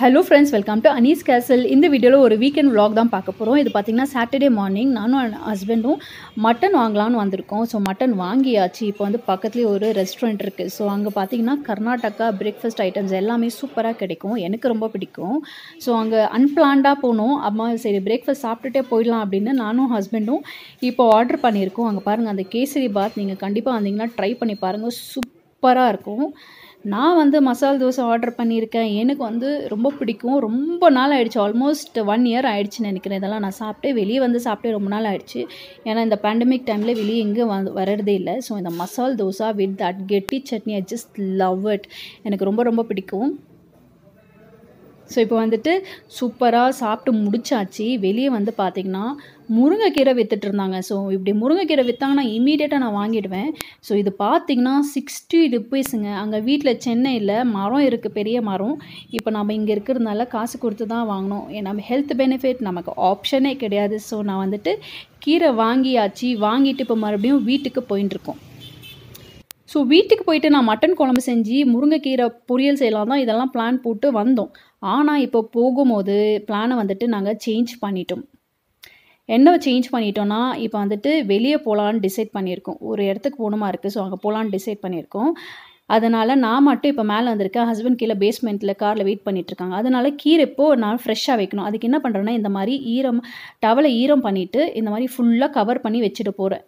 hello friends welcome to Anees கேசல் இந்த வீடியோவில் ஒரு வீக்கெண்ட் விலாக் தான் பார்க்க போகிறோம் இது பார்த்திங்கன்னா சாட்டர்டே மார்னிங் நானும் என் ஹஸ்பண்டும் மட்டன் வாங்கலான்னு வந்திருக்கோம் ஸோ மட்டன் வாங்கியாச்சு இப்போ வந்து பக்கத்துலேயே ஒரு ரெஸ்டாரண்ட் இருக்குது ஸோ அங்கே பார்த்திங்கன்னா கர்நாடகா பிரேக்ஃபாஸ்ட் ஐட்டம்ஸ் எல்லாமே சூப்பராக கிடைக்கும் எனக்கு ரொம்ப பிடிக்கும் ஸோ அங்கே அன்பிளான்டாக போகணும் அம்மா சரி பிரேக்ஃபாஸ்ட் சாப்பிட்டுட்டே போயிடலாம் அப்படின்னு நானும் ஹஸ்பண்டும் இப்போ ஆர்டர் பண்ணியிருக்கோம் அங்கே பாருங்கள் அந்த கேசரி பாத் நீங்கள் கண்டிப்பாக வந்தீங்கன்னா ட்ரை பண்ணி பாருங்கள் சூப்பராக இருக்கும் நான் வந்து மசால் தோசை ஆர்டர் பண்ணியிருக்கேன் எனக்கு வந்து ரொம்ப பிடிக்கும் ரொம்ப நாள் ஆயிடுச்சு ஆல்மோஸ்ட் ஒன் இயர் ஆயிடுச்சுன்னு நினைக்கிறேன் இதெல்லாம் நான் சாப்பிட்டே வெளியே வந்து சாப்பிட்டே ரொம்ப நாள் ஆயிடுச்சு ஏன்னா இந்த பேண்டமிக் டைமில் வெளியே எங்கே வந்து வரதே இல்லை ஸோ இந்த மசால் தோசா வித் தட் கெட்டி chutney I just love it எனக்கு ரொம்ப ரொம்ப பிடிக்கும் ஸோ இப்போ வந்துட்டு சூப்பராக சாப்பிட்டு முடிச்சாச்சு வெளியே வந்து பார்த்திங்கன்னா முருங்கைக்கீரை விற்றுட்டு இருந்தாங்க ஸோ இப்படி முருங்கைக்கீரை விற்றாங்கன்னா இமீடியட்டாக நான் வாங்கிடுவேன் ஸோ இது பார்த்திங்கன்னா சிக்ஸ்டி ருப்பீஸுங்க அங்கே வீட்டில் சென்னையில் மரம் இருக்குது பெரிய மரம் இப்போ நம்ம இங்கே இருக்கிறதுனால காசு கொடுத்து தான் வாங்கணும் நம்ம ஹெல்த் பெனிஃபிட் நமக்கு ஆப்ஷனே கிடையாது ஸோ நான் வந்துட்டு கீரை வாங்கியாச்சு வாங்கிட்டு இப்போ மறுபடியும் வீட்டுக்கு போயின்ட்டுருக்கோம் ஸோ வீட்டுக்கு போயிட்டு நான் மட்டன் குழம்பு செஞ்சு முருங்கைக்கீரை பொரியல் செய்யலாம் தான் இதெல்லாம் பிளான் போட்டு வந்தோம் ஆனால் இப்போ போகும்போது பிளானை வந்துட்டு நாங்கள் சேஞ்ச் பண்ணிட்டோம் என்ன சேஞ்ச் பண்ணிட்டோன்னா இப்போ வந்துட்டு வெளியே போகலான்னு டிசைட் பண்ணியிருக்கோம் ஒரு இடத்துக்கு போகணுமா இருக்குது ஸோ அங்கே போகலான்னு டிசைட் பண்ணியிருக்கோம் அதனால் நான் மட்டும் இப்போ மேலே வந்திருக்கேன் ஹஸ்பண்ட் கீழே பேஸ்மெண்ட்டில் காரில் வெயிட் பண்ணிகிட்ருக்காங்க அதனால் கீரை இப்போது நான் ஃப்ரெஷ்ஷாக வைக்கணும் அதுக்கு என்ன பண்ணுறேன்னா இந்த மாதிரி ஈரம் டவலை ஈரம் பண்ணிவிட்டு இந்த மாதிரி ஃபுல்லாக கவர் பண்ணி வச்சுட்டு போகிறேன்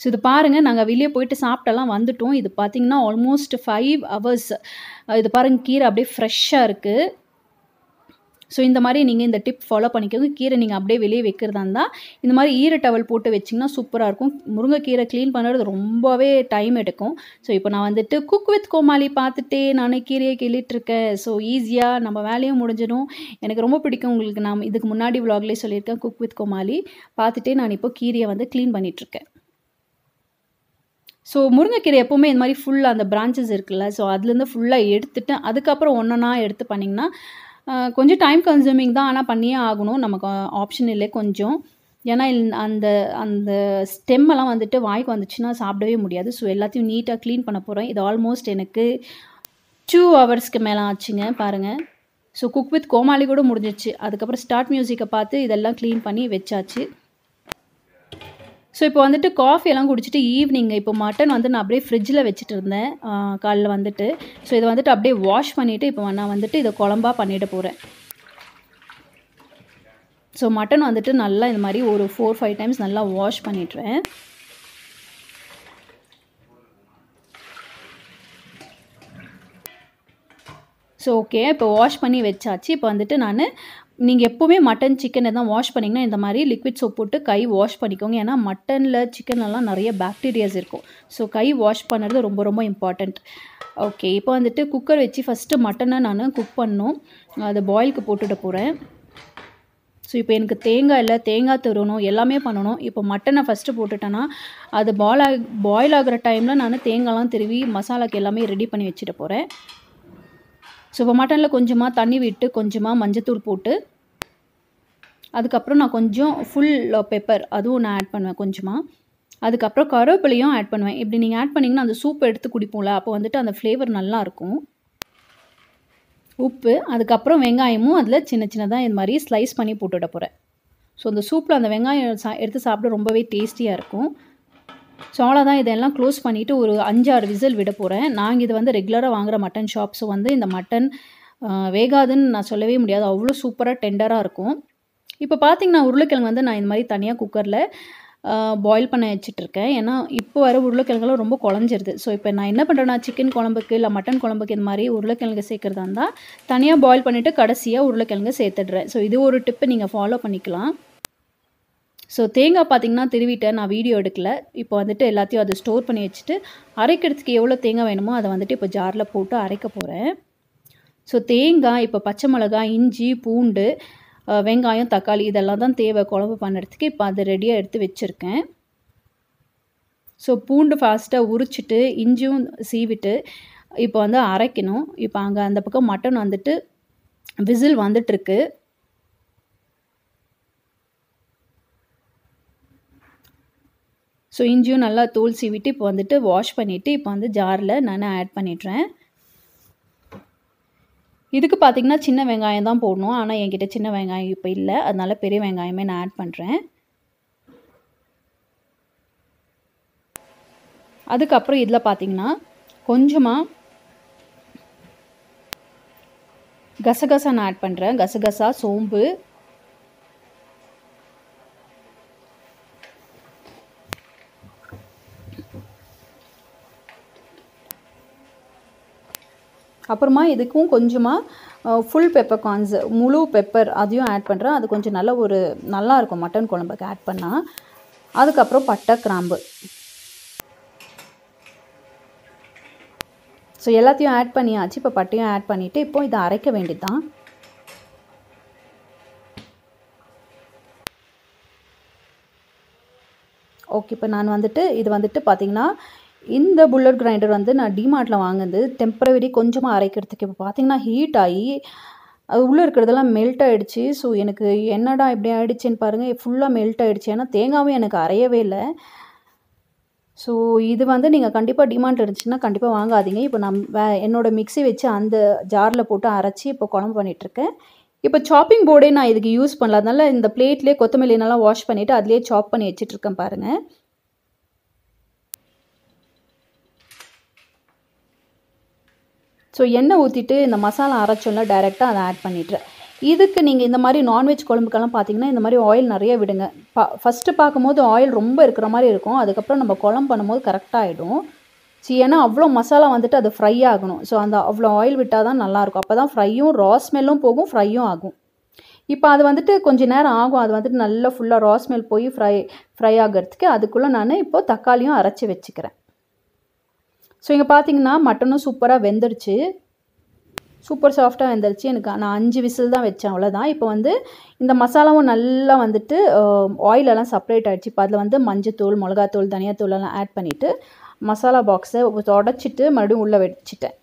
ஸோ இது பாருங்கள் நாங்கள் வெளியே போயிட்டு சாப்பிட்டெல்லாம் வந்துட்டோம் இது பார்த்திங்கன்னா ஆல்மோஸ்ட் ஃபைவ் ஹவர்ஸ் இது பாருங்கள் கீரை அப்படியே ஃப்ரெஷ்ஷாக இருக்குது ஸோ இந்த மாதிரி நீங்கள் இந்த டிப் ஃபாலோ பண்ணிக்கோங்க கீரை நீங்கள் அப்படியே வெளியே வைக்கிறதா இருந்தால் இந்த மாதிரி ஈர டவல் போட்டு வச்சிங்கன்னா சூப்பராக இருக்கும் முருங்கைக்கீரை க்ளீன் பண்ணுறது ரொம்பவே டைம் எடுக்கும் ஸோ இப்போ நான் வந்துட்டு குக் வித் கோமாளி பார்த்துட்டே நான் கீரையை கேள்விட்டுருக்கேன் ஸோ ஈஸியாக நம்ம வேலையும் முடிஞ்சிடும் எனக்கு ரொம்ப பிடிக்கும் உங்களுக்கு நான் இதுக்கு முன்னாடி விலாக்லேயே சொல்லியிருக்கேன் குக் வித் கோமாளி பார்த்துட்டே நான் இப்போ கீரையை வந்து க்ளீன் பண்ணிகிட்ருக்கேன் ஸோ முருங்கைக்கீரை எப்போவுமே இந்த மாதிரி ஃபுல்லாக அந்த பிரான்ச்சஸ் இருக்குல்ல ஸோ அதுலேருந்து ஃபுல்லாக எடுத்துட்டு அதுக்கப்புறம் ஒன்றா எடுத்து பண்ணிங்கன்னா கொஞ்சம் டைம் கன்சூமிங் தான் ஆனால் பண்ணியே ஆகணும் நமக்கு ஆப்ஷன் இல்லை கொஞ்சம் ஏன்னா அந்த அந்த ஸ்டெம்மெல்லாம் வந்துட்டு வாய்க்கு வந்துச்சுன்னா சாப்பிடவே முடியாது ஸோ எல்லாத்தையும் நீட்டாக க்ளீன் பண்ண போகிறோம் இது ஆல்மோஸ்ட் எனக்கு டூ ஹவர்ஸ்க்கு மேலே ஆச்சுங்க பாருங்கள் ஸோ குக் வித் கோமாளி கூட முடிஞ்சிச்சு அதுக்கப்புறம் ஸ்டார்ட் மியூசிக்கை பார்த்து இதெல்லாம் க்ளீன் பண்ணி வச்சாச்சு ஸோ இப்போ வந்துட்டு காஃபியெல்லாம் குடிச்சிட்டு ஈவினிங் இப்போ மட்டன் வந்து நான் அப்படியே ஃப்ரிட்ஜில் வச்சுட்டு இருந்தேன் காலைல வந்துட்டு ஸோ இதை வந்துட்டு அப்படியே வாஷ் பண்ணிவிட்டு இப்போ நான் வந்துட்டு இதை குழம்பாக பண்ணிட்டு போகிறேன் ஸோ மட்டன் வந்துட்டு நல்லா இந்த மாதிரி ஒரு ஃபோர் ஃபைவ் டைம்ஸ் நல்லா வாஷ் பண்ணிடுறேன் ஸோ ஓகே இப்போ வாஷ் பண்ணி வச்சாச்சு இப்போ வந்துட்டு நான் நீங்கள் எப்போவுமே மட்டன் சிக்கன் எதாவது வாஷ் பண்ணிங்கன்னா இந்த மாதிரி லிக்விட் சோப் போட்டு கை வாஷ் பண்ணிக்கோங்க ஏன்னா மட்டனில் சிக்கன்லலாம் நிறைய பேக்டீரியாஸ் இருக்கும் ஸோ கை வாஷ் பண்ணுறது ரொம்ப ரொம்ப இம்பார்ட்டண்ட் ஓகே இப்போ வந்துட்டு குக்கர் வச்சு ஃபஸ்ட்டு மட்டனை நான் குக் பண்ணோம் அதை பாயிலுக்கு போட்டுட்டு போகிறேன் ஸோ இப்போ எனக்கு தேங்காய் இல்லை தேங்காய் தருணும் எல்லாமே பண்ணணும் இப்போ மட்டனை ஃபஸ்ட்டு போட்டுட்டேன்னா அது பாயில் ஆ பாயில் ஆகிற டைமில் நான் தேங்காய்லாம் திருவி மசாலாக்கு எல்லாமே ரெடி பண்ணி வச்சுட்டு போகிறேன் ஸோ இப்போ மட்டனில் கொஞ்சமாக தண்ணி விட்டு கொஞ்சமாக மஞ்சத்தூள் போட்டு அதுக்கப்புறம் நான் கொஞ்சம் ஃபுல் பெப்பர் அதுவும் நான் ஆட் பண்ணுவேன் கொஞ்சமாக அதுக்கப்புறம் கருவேப்பிலையும் ஆட் பண்ணுவேன் இப்படி நீங்கள் ஆட் பண்ணிங்கன்னா அந்த சூப் எடுத்து குடிப்போம்ல அப்போ வந்துட்டு அந்த ஃப்ளேவர் நல்லாயிருக்கும் உப்பு அதுக்கப்புறம் வெங்காயமும் அதில் சின்ன சின்னதாக இது மாதிரி ஸ்லைஸ் பண்ணி போட்டுவிட போகிறேன் ஸோ அந்த சூப்பில் அந்த வெங்காயம் சா எடுத்து சாப்பிட ரொம்பவே டேஸ்டியாக இருக்கும் ஸோ தான் இதெல்லாம் க்ளோஸ் பண்ணிவிட்டு ஒரு அஞ்சாறு விசில் விட போகிறேன் நாங்கள் இது வந்து ரெகுலராக வாங்குகிற மட்டன் ஷாப்ஸும் வந்து இந்த மட்டன் வேகாதுன்னு நான் சொல்லவே முடியாது அவ்வளோ சூப்பராக டெண்டராக இருக்கும் இப்போ பார்த்தீங்கன்னா உருளைக்கிழங்கு வந்து நான் இந்த மாதிரி தனியாக குக்கரில் பாயில் பண்ண வச்சுட்ருக்கேன் ஏன்னா இப்போ வர உருளைக்கிழங்குலாம் ரொம்ப குழஞ்சிருது ஸோ இப்போ நான் என்ன பண்ணுறேன்னா சிக்கன் குழம்புக்கு இல்லை மட்டன் குழம்புக்கு இந்த மாதிரி உருளைக்கிழங்கு சேர்க்குறதா இருந்தால் தனியாக பாயில் பண்ணிவிட்டு கடைசியாக உருளைக்கிழங்கு சேர்த்துடுறேன் ஸோ இது ஒரு டிப்பு நீங்கள் ஃபாலோ பண்ணிக்கலாம் ஸோ தேங்காய் பார்த்திங்கன்னா திருவிட்டேன் நான் வீடியோ எடுக்கல இப்போ வந்துட்டு எல்லாத்தையும் அதை ஸ்டோர் பண்ணி வச்சுட்டு அரைக்கிறதுக்கு எவ்வளோ தேங்காய் வேணுமோ அதை வந்துட்டு இப்போ ஜாரில் போட்டு அரைக்க போகிறேன் ஸோ தேங்காய் இப்போ பச்சை மிளகாய் இஞ்சி பூண்டு வெங்காயம் தக்காளி இதெல்லாம் தான் தேவை குழம்பு பண்ணுறதுக்கு இப்போ அதை ரெடியாக எடுத்து வச்சுருக்கேன் ஸோ பூண்டு ஃபாஸ்ட்டாக உரிச்சிட்டு இஞ்சியும் சீவிட்டு இப்போ வந்து அரைக்கணும் இப்போ அங்கே அந்த பக்கம் மட்டன் வந்துட்டு விசில் வந்துட்டுருக்கு ஸோ இஞ்சியும் நல்லா தூள் சீவிட்டு இப்போ வந்துட்டு வாஷ் பண்ணிவிட்டு இப்போ வந்து ஜாரில் நான் ஆட் பண்ணிடுறேன் இதுக்கு பார்த்திங்கன்னா சின்ன வெங்காயம் தான் போடணும் ஆனால் என்கிட்ட சின்ன வெங்காயம் இப்போ இல்லை அதனால் பெரிய வெங்காயமே நான் ஆட் பண்ணுறேன் அதுக்கப்புறம் இதில் பார்த்திங்கன்னா கொஞ்சமாக கசகசா நான் ஆட் பண்ணுறேன் கசகசா சோம்பு அப்புறமா இதுக்கும் கொஞ்சமாக ஃபுல் பெப்பர் கார்ன்ஸ் முழு பெப்பர் அதையும் ஆட் பண்ணுறேன் அது கொஞ்சம் நல்ல ஒரு நல்லாயிருக்கும் மட்டன் குழம்புக்கு ஆட் பண்ணால் அதுக்கப்புறம் பட்டை கிராம்பு ஸோ எல்லாத்தையும் ஆட் பண்ணியாச்சு இப்போ பட்டையும் ஆட் பண்ணிவிட்டு இப்போ இதை அரைக்க வேண்டியது தான் ஓகே இப்போ நான் வந்துட்டு இது வந்துட்டு பார்த்திங்கன்னா இந்த புல்லட் கிரைண்டர் வந்து நான் டிமார்ட்டில் வாங்கினது டெம்பரவரி கொஞ்சமாக அரைக்கிறதுக்கு இப்போ பார்த்திங்கன்னா ஹீட் ஆகி அது உள்ளே இருக்கிறதெல்லாம் மெல்ட் ஆகிடுச்சு ஸோ எனக்கு என்னடா இப்படி ஆகிடுச்சின்னு பாருங்கள் ஃபுல்லாக மெல்ட் ஆகிடுச்சு ஏன்னா தேங்காவும் எனக்கு அரையவே இல்லை ஸோ இது வந்து நீங்கள் கண்டிப்பாக டிமாண்ட் இருந்துச்சுன்னா கண்டிப்பாக வாங்காதீங்க இப்போ நான் வே என்னோடய மிக்சி வச்சு அந்த ஜாரில் போட்டு அரைச்சி இப்போ குழம்பு பண்ணிகிட்ருக்கேன் இப்போ சாப்பிங் போர்டே நான் இதுக்கு யூஸ் பண்ணல அதனால் இந்த பிளேட்லேயே நல்லா வாஷ் பண்ணிவிட்டு அதிலே சாப் பண்ணி இருக்கேன் பாருங்கள் ஸோ எண்ணெய் ஊற்றிட்டு இந்த மசாலா அரைச்சோன்னா டைரெக்டாக அதை ஆட் பண்ணிடுறேன் இதுக்கு நீங்கள் இந்த மாதிரி நான்வெஜ் குழம்புக்கெல்லாம் பார்த்தீங்கன்னா இந்த மாதிரி ஆயில் நிறைய விடுங்க பா ஃபஸ்ட்டு பார்க்கும்போது ஆயில் ரொம்ப இருக்கிற மாதிரி இருக்கும் அதுக்கப்புறம் நம்ம குழம்பு பண்ணும்போது கரெக்டாக ஆகிடும் ஸோ ஏன்னா அவ்வளோ மசாலா வந்துட்டு அது ஃப்ரை ஆகணும் ஸோ அந்த அவ்வளோ ஆயில் விட்டால் தான் நல்லாயிருக்கும் அப்போ தான் ஃப்ரையும் ரா ஸ்மெல்லும் போகும் ஃப்ரையும் ஆகும் இப்போ அது வந்துட்டு கொஞ்சம் நேரம் ஆகும் அது வந்துட்டு நல்லா ஃபுல்லாக ரா ஸ்மெல் போய் ஃப்ரை ஃப்ரை ஆகிறதுக்கு அதுக்குள்ளே நான் இப்போது தக்காளியும் அரைச்சி வச்சுக்கிறேன் ஸோ இங்கே பார்த்தீங்கன்னா மட்டனும் சூப்பராக வெந்துருச்சு சூப்பர் சாஃப்டாக வெந்துருச்சு எனக்கு நான் அஞ்சு விசில் தான் வச்சேன் அவ்வளோதான் இப்போ வந்து இந்த மசாலாவும் நல்லா வந்துட்டு ஆயிலெல்லாம் செப்பரேட் ஆகிடுச்சு இப்போ அதில் வந்து மஞ்சத்தூள் மிளகாத்தூள் தனியாத்தூள் எல்லாம் ஆட் பண்ணிவிட்டு மசாலா பாக்ஸை உடச்சிட்டு மறுபடியும் உள்ளே வச்சுட்டேன்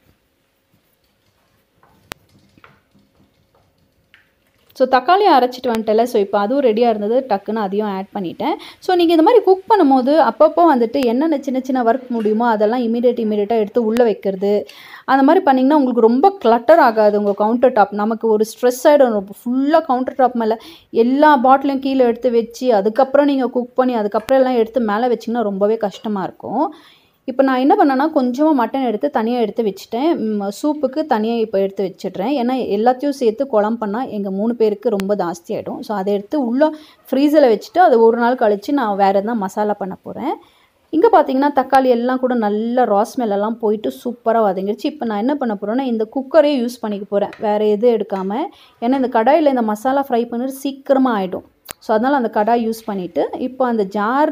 ஸோ தக்காளி அரைச்சிட்டு வந்துட்டல ஸோ இப்போ அதுவும் ரெடியாக இருந்தது டக்குன்னு அதையும் ஆட் பண்ணிட்டேன் ஸோ நீங்கள் இந்த மாதிரி குக் பண்ணும்போது அப்பப்போ வந்துட்டு என்னென்ன சின்ன சின்ன ஒர்க் முடியுமோ அதெல்லாம் இமீடியட் இமீடியட்டாக எடுத்து உள்ளே வைக்கிறது அந்த மாதிரி பண்ணிங்கன்னா உங்களுக்கு ரொம்ப கிளட்டர் ஆகாது உங்கள் கவுண்டர் டாப் நமக்கு ஒரு ஸ்ட்ரெஸ் ஆகிடும் ரொம்ப ஃபுல்லாக கவுண்டர் டாப் மேலே எல்லா பாட்டிலையும் கீழே எடுத்து வச்சு அதுக்கப்புறம் நீங்கள் குக் பண்ணி அதுக்கப்புறம் எல்லாம் எடுத்து மேலே வச்சிங்கன்னா ரொம்பவே கஷ்டமாக இருக்கும் இப்போ நான் என்ன பண்ணேன்னா கொஞ்சமாக மட்டன் எடுத்து தனியாக எடுத்து வச்சுட்டேன் சூப்புக்கு தனியாக இப்போ எடுத்து வச்சிட்றேன் ஏன்னா எல்லாத்தையும் சேர்த்து குழம்பு பண்ணால் எங்கள் மூணு பேருக்கு ரொம்ப ஜாஸ்தி ஆகிடும் ஸோ அதை எடுத்து உள்ளே ஃப்ரீஸில் வச்சுட்டு அதை ஒரு நாள் கழித்து நான் வேறு எதுனா மசாலா பண்ண போகிறேன் இங்கே பார்த்தீங்கன்னா தக்காளி எல்லாம் கூட நல்லா ராஸ் போயிட்டு சூப்பராக வதங்கிடுச்சு இப்போ நான் என்ன பண்ண போகிறேன்னா இந்த குக்கரையும் யூஸ் பண்ணிக்க போகிறேன் வேறு எதுவும் எடுக்காமல் ஏன்னா இந்த கடாயில் இந்த மசாலா ஃப்ரை பண்ணுறது சீக்கிரமாக ஆகிடும் ஸோ அதனால் அந்த கடாய் யூஸ் பண்ணிவிட்டு இப்போ அந்த ஜார்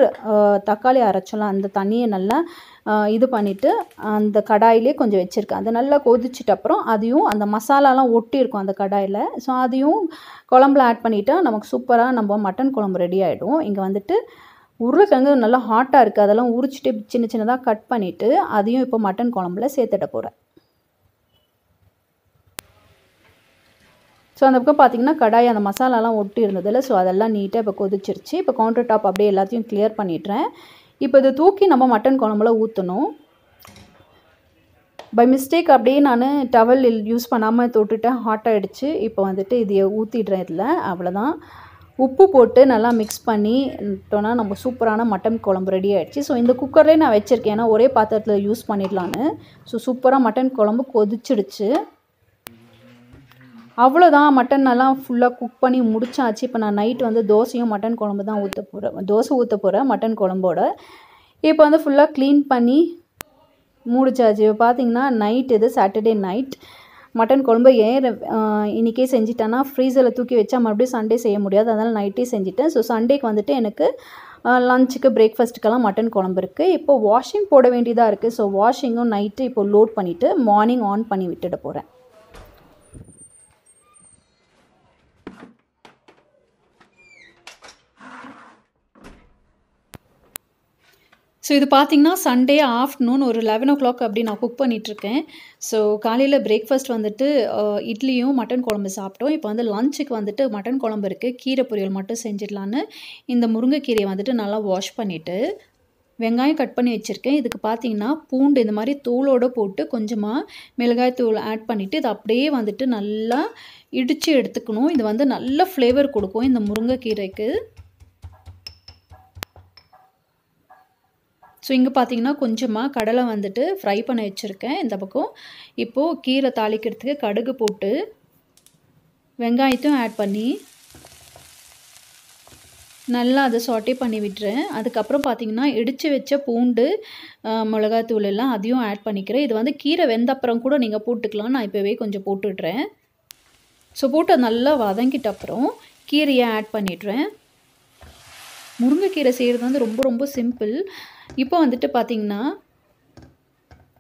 தக்காளி அரைச்சோலாம் அந்த தண்ணியை நல்லா இது பண்ணிவிட்டு அந்த கடாயிலே கொஞ்சம் வச்சுருக்கேன் அது நல்லா கொதிச்சிட்ட அப்புறம் அதையும் அந்த மசாலாலாம் ஒட்டி இருக்கும் அந்த கடாயில் ஸோ அதையும் குழம்புல ஆட் பண்ணிட்டா நமக்கு சூப்பராக நம்ம மட்டன் குழம்பு ரெடி ஆகிடும் இங்கே வந்துட்டு உருளைக்கிழங்கு நல்லா ஹாட்டாக இருக்குது அதெல்லாம் உரிச்சிட்டு சின்ன சின்னதாக கட் பண்ணிவிட்டு அதையும் இப்போ மட்டன் குழம்புல சேர்த்துட போகிறேன் ஸோ அந்த பக்கம் பார்த்தீங்கன்னா கடாய் அந்த மசாலாலாம் ஒட்டி இருந்ததில்ல ஸோ அதெல்லாம் நீட்டாக இப்போ கொதிச்சிருச்சு இப்போ கவுண்டர் டாப் அப்படியே எல்லாத்தையும் கிளியர் பண்ணிடுறேன் இப்போ இதை தூக்கி நம்ம மட்டன் குழம்புல ஊற்றணும் பை மிஸ்டேக் அப்படியே நான் டவல் யூஸ் பண்ணாமல் தொட்டுட்டேன் ஹாட் ஆகிடுச்சு இப்போ வந்துட்டு இதை ஊற்றிடுறேன் இதில் அவ்வளோதான் உப்பு போட்டு நல்லா மிக்ஸ் பண்ணிட்டோன்னா நம்ம சூப்பரான மட்டன் குழம்பு ரெடி ஆகிடுச்சு ஸோ இந்த குக்கர்லேயே நான் வச்சுருக்கேன் ஏன்னா ஒரே பாத்திரத்தில் யூஸ் பண்ணிடலான்னு ஸோ சூப்பராக மட்டன் குழம்பு கொதிச்சிடுச்சு அவ்வளோதான் மட்டன் எல்லாம் ஃபுல்லாக குக் பண்ணி முடிச்சாச்சு இப்போ நான் நைட் வந்து தோசையும் மட்டன் குழம்பு தான் ஊற்ற போகிறேன் தோசை ஊற்ற போகிறேன் மட்டன் குழம்போட இப்போ வந்து ஃபுல்லாக க்ளீன் பண்ணி முடிச்சாச்சு இப்போ பார்த்தீங்கன்னா நைட் இது சாட்டர்டே நைட் மட்டன் குழம்பு ஏன் இன்றைக்கே செஞ்சிட்டேன்னா ஃப்ரீசரில் தூக்கி வச்சா மறுபடியும் சண்டே செய்ய முடியாது அதனால் நைட்டே செஞ்சுட்டேன் ஸோ சண்டேக்கு வந்துட்டு எனக்கு லஞ்சுக்கு பிரேக்ஃபாஸ்ட்டுக்கெல்லாம் மட்டன் குழம்பு இருக்குது இப்போ வாஷிங் போட வேண்டியதாக இருக்குது ஸோ வாஷிங்கும் நைட்டு இப்போ லோட் பண்ணிவிட்டு மார்னிங் ஆன் பண்ணி விட்டுட போகிறேன் ஸோ இது பார்த்திங்கன்னா சண்டே ஆஃப்டர்நூன் ஒரு லெவன் ஓ கிளாக் அப்படி நான் குக் பண்ணிகிட்ருக்கேன் ஸோ காலையில் பிரேக்ஃபாஸ்ட் வந்துட்டு இட்லியும் மட்டன் குழம்பு சாப்பிட்டோம் இப்போ வந்து லஞ்சுக்கு வந்துட்டு மட்டன் குழம்பு இருக்குது கீரை பொரியல் மட்டும் செஞ்சிடலான்னு இந்த முருங்கைக்கீரையை வந்துட்டு நல்லா வாஷ் பண்ணிவிட்டு வெங்காயம் கட் பண்ணி வச்சுருக்கேன் இதுக்கு பார்த்தீங்கன்னா பூண்டு இந்த மாதிரி தூளோடு போட்டு கொஞ்சமாக மிளகாய் தூள் ஆட் பண்ணிவிட்டு இது அப்படியே வந்துட்டு நல்லா இடித்து எடுத்துக்கணும் இது வந்து நல்ல ஃப்ளேவர் கொடுக்கும் இந்த முருங்கைக்கீரைக்கு ஸோ இங்கே பார்த்தீங்கன்னா கொஞ்சமாக கடலை வந்துட்டு ஃப்ரை பண்ண வச்சுருக்கேன் இந்த பக்கம் இப்போது கீரை தாளிக்கிறதுக்கு கடுகு போட்டு வெங்காயத்தையும் ஆட் பண்ணி நல்லா அதை சாட்டே பண்ணி விட்டுறேன் அதுக்கப்புறம் பார்த்திங்கன்னா இடித்து வச்ச பூண்டு மிளகாத்தூள் எல்லாம் அதையும் ஆட் பண்ணிக்கிறேன் இது வந்து கீரை வெந்த அப்புறம் கூட நீங்கள் போட்டுக்கலாம் நான் இப்போவே கொஞ்சம் போட்டுடுறேன் ஸோ போட்டு நல்லா வதங்கிட்ட அப்புறம் கீரையை ஆட் பண்ணிடுறேன் முருங்கைக்கீரை செய்கிறது வந்து ரொம்ப ரொம்ப சிம்பிள் இப்போ வந்துட்டு பார்த்தீங்கன்னா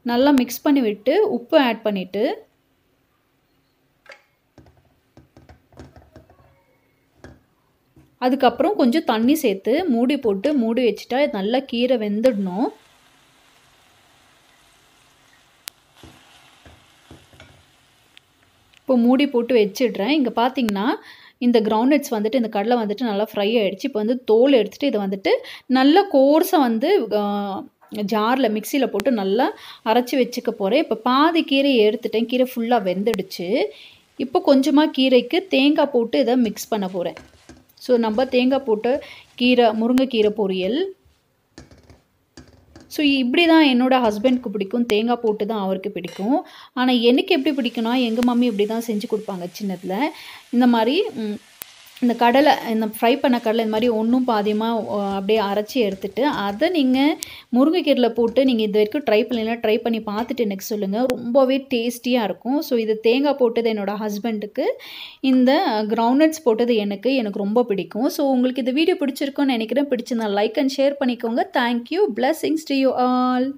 நல்லா மிக்ஸ் பண்ணி விட்டு உப்பு ஆட் பண்ணிவிட்டு அதுக்கப்புறம் கொஞ்சம் தண்ணி சேர்த்து மூடி போட்டு மூடி வச்சுட்டா நல்லா கீரை வெந்துடணும் இப்போ மூடி போட்டு வச்சிடுறேன் இங்கே பார்த்தீங்கன்னா இந்த கிரவுண்ட்நட்ஸ் வந்துட்டு இந்த கடலை வந்துட்டு நல்லா ஃப்ரை ஆகிடுச்சு இப்போ வந்து தோல் எடுத்துகிட்டு இதை வந்துட்டு நல்ல கோர்ஸை வந்து ஜாரில் மிக்சியில் போட்டு நல்லா அரைச்சி வச்சுக்க போகிறேன் இப்போ பாதி கீரையை எடுத்துட்டேன் கீரை ஃபுல்லாக வெந்துடுச்சு இப்போ கொஞ்சமாக கீரைக்கு தேங்காய் போட்டு இதை மிக்ஸ் பண்ண போகிறேன் ஸோ நம்ம தேங்காய் போட்டு கீரை முருங்கைக்கீரை பொரியல் ஸோ இப்படி தான் என்னோடய ஹஸ்பண்ட்க்கு பிடிக்கும் தேங்காய் போட்டு தான் அவருக்கு பிடிக்கும் ஆனால் எனக்கு எப்படி பிடிக்குன்னா எங்கள் மம்மி இப்படி தான் செஞ்சு கொடுப்பாங்க சின்னத்தில் இந்த மாதிரி இந்த கடலை இந்த ஃப்ரை பண்ண கடலை இந்த மாதிரி ஒன்றும் பாதியமாக அப்படியே அரைச்சி எடுத்துட்டு அதை நீங்கள் முருங்கைக்கீரில் போட்டு நீங்கள் இது வரைக்கும் ட்ரை பண்ணலாம் ட்ரை பண்ணி பார்த்துட்டு எனக்கு சொல்லுங்கள் ரொம்பவே டேஸ்டியாக இருக்கும் ஸோ இது தேங்காய் போட்டது என்னோடய ஹஸ்பண்டுக்கு இந்த கிரவுண்ட்நட்ஸ் போட்டது எனக்கு எனக்கு ரொம்ப பிடிக்கும் ஸோ உங்களுக்கு இந்த வீடியோ பிடிச்சிருக்குன்னு நினைக்கிறேன் பிடிச்சிருந்தா லைக் அண்ட் ஷேர் பண்ணிக்கோங்க thank you blessings to you all